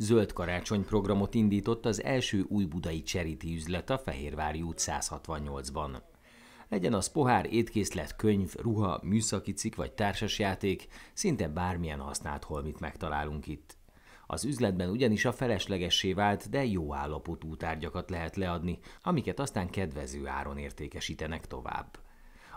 Zöld karácsony programot indított az első új budai cseriti üzlet a Fehérvári út 168-ban. Legyen az pohár, étkészlet, könyv, ruha, műszaki cikk vagy társasjáték, szinte bármilyen használt holmit megtalálunk itt. Az üzletben ugyanis a feleslegessé vált, de jó állapotú tárgyakat lehet leadni, amiket aztán kedvező áron értékesítenek tovább.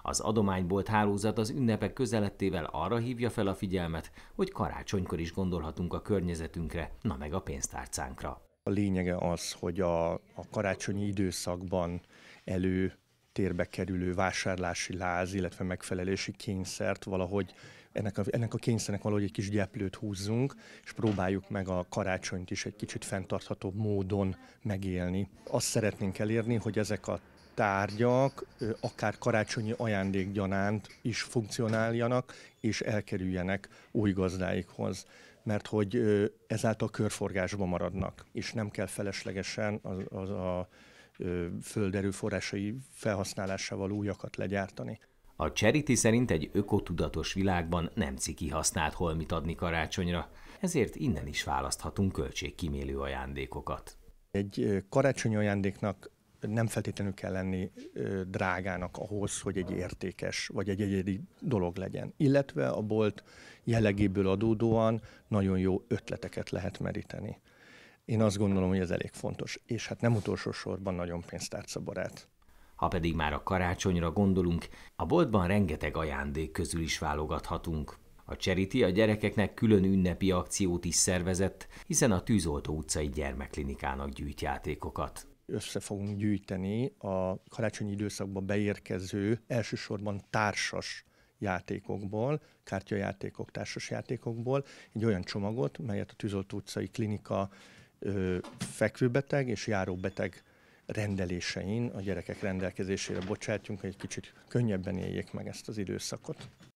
Az adománybolt hálózat az ünnepek közelettével arra hívja fel a figyelmet, hogy karácsonykor is gondolhatunk a környezetünkre, na meg a pénztárcánkra. A lényege az, hogy a, a karácsonyi időszakban elő térbe kerülő vásárlási láz, illetve megfelelési kényszert valahogy ennek a, ennek a kényszernek valahogy egy kis gyeplőt húzzunk, és próbáljuk meg a karácsonyt is egy kicsit fenntarthatóbb módon megélni. Azt szeretnénk elérni, hogy ezek a tárgyak akár karácsonyi ajándékgyanánt is funkcionáljanak, és elkerüljenek új gazdáikhoz mert hogy ezáltal körforgásba maradnak, és nem kell feleslegesen az, az a földerőforrásai felhasználásával újakat legyártani. A Charity szerint egy ökotudatos világban nem ciki használt holmit adni karácsonyra, ezért innen is választhatunk költségkímélő ajándékokat. Egy karácsonyi ajándéknak nem feltétlenül kell lenni drágának ahhoz, hogy egy értékes vagy egy egyedi dolog legyen. Illetve a bolt jellegéből adódóan nagyon jó ötleteket lehet meríteni. Én azt gondolom, hogy ez elég fontos. És hát nem utolsó sorban nagyon pénztárcabarát. Ha pedig már a karácsonyra gondolunk, a boltban rengeteg ajándék közül is válogathatunk. A Charity a gyerekeknek külön ünnepi akciót is szervezett, hiszen a Tűzoltó utcai gyermekklinikának gyűjt játékokat össze fogunk gyűjteni a karácsonyi időszakba beérkező elsősorban társas játékokból, kártyajátékok, játékokból egy olyan csomagot, melyet a Tűzoltó utcai klinika ö, fekvőbeteg és járóbeteg rendelésein a gyerekek rendelkezésére bocsátjunk, hogy egy kicsit könnyebben éljék meg ezt az időszakot.